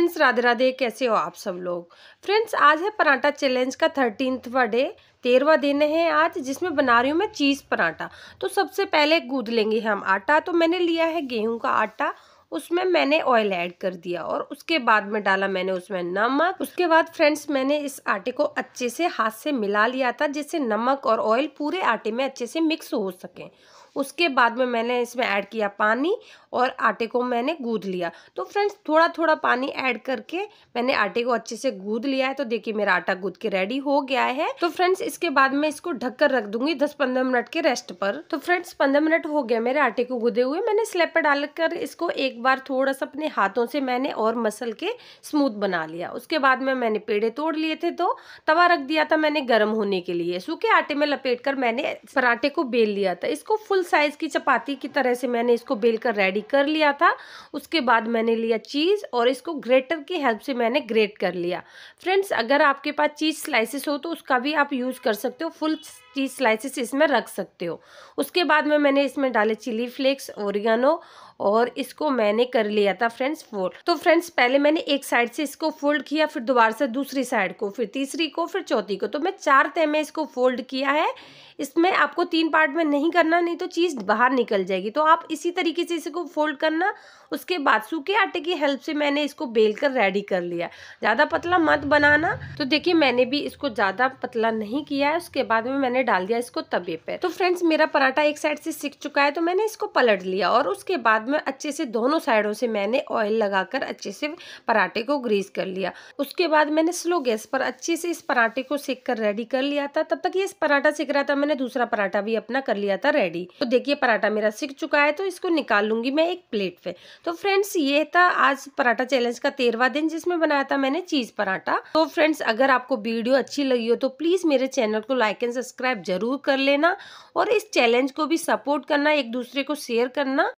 friends Radhe Radhe कैसे हो आप सब लोग फ्रेंड्स आज है पराठा चैलेंज का थर्टीनथवा डे तेरवा दिन है आज जिसमें बना रही हूँ मैं चीज़ पराठा तो सबसे पहले गूद लेंगे हम आटा तो मैंने लिया है गेहूं का आटा उसमें मैंने ऑयल ऐड कर दिया और उसके बाद में डाला मैंने उसमें नमक उसके बाद फ्रेंड्स मैंने इस आटे को अच्छे से हाथ से मिला लिया था जिससे नमक और ऑयल पूरे आटे में अच्छे से मिक्स हो सके उसके बाद में मैंने इसमें ऐड किया पानी और आटे को मैंने गूँध लिया तो फ्रेंड्स थोड़ा थोड़ा पानी ऐड करके मैंने आटे को अच्छे से गूँध लिया है तो देखिए मेरा आटा गूँध के रेडी हो गया है तो फ्रेंड्स इसके बाद मैं इसको ढककर रख दूंगी दस पंद्रह मिनट के रेस्ट पर तो फ्रेंड्स पंद्रह मिनट हो गया मेरे आटे को गूदे हुए मैंने स्लेब पर डालकर इसको एक बार थोड़ा सा अपने हाथों से मैंने और मसल के स्मूथ बना लिया उसके बाद में मैंने पेड़े तोड़ लिए थे तो तवा रख दिया था मैंने गर्म होने के लिए सूखे आटे में लपेट कर मैंने पराठे को बेल लिया था इसको फुल फुल साइज़ की चपाती की तरह से मैंने इसको बेल कर रेडी कर लिया था उसके बाद मैंने लिया चीज़ और इसको ग्रेटर की हेल्प से मैंने ग्रेट कर लिया फ्रेंड्स अगर आपके पास चीज़ स्लाइसिस हो तो उसका भी आप यूज़ कर सकते हो फुल चीज़ स्लाइसिस इसमें रख सकते हो उसके बाद में मैंने इसमें डाले चिली फ्लेक्स ओरिगानो और इसको मैंने कर लिया था फ्रेंड्स फोल्ड तो फ्रेंड्स पहले मैंने एक साइड से इसको फोल्ड किया फिर दोबारा से दूसरी साइड को फिर तीसरी को फिर चौथी को तो मैं चार तय में इसको फोल्ड किया है इसमें आपको तीन पार्ट में नहीं करना नहीं तो चीज़ बाहर निकल जाएगी तो आप इसी तरीके से इसको फोल्ड करना उसके बाद सूखे आटे की हेल्प से मैंने इसको बेल कर रेडी कर लिया ज़्यादा पतला मत बनाना तो देखिए मैंने भी इसको ज़्यादा पतला नहीं किया है उसके बाद में मैंने डाल दिया इसको तबे पर तो फ्रेंड्स मेरा पराठा एक साइड से सीख चुका है तो मैंने इसको पलट लिया और उसके बाद में अच्छे से दोनों साइडों से मैंने ऑयल लगाकर अच्छे से पराठे को ग्रीस कर लिया उसके बाद मैंने स्लो गैस पर अच्छे से इस पराठे को सेक कर रेडी कर लिया था तब तक ये पराठा सेक रहा था मैंने दूसरा पराठा भी अपना कर लिया था रेडी तो देखिए पराठा मेरा सीख चुका है तो इसको निकाल लूंगी मैं एक प्लेट पे तो फ्रेंड्स ये था आज पराठा चैलेंज का तेरवा दिन जिसमें बनाया था मैंने चीज पराठा तो फ्रेंड्स अगर आपको वीडियो अच्छी लगी हो तो प्लीज मेरे चैनल को लाइक एंड सब्सक्राइब जरूर कर लेना और इस चैलेंज को भी सपोर्ट करना एक दूसरे को शेयर करना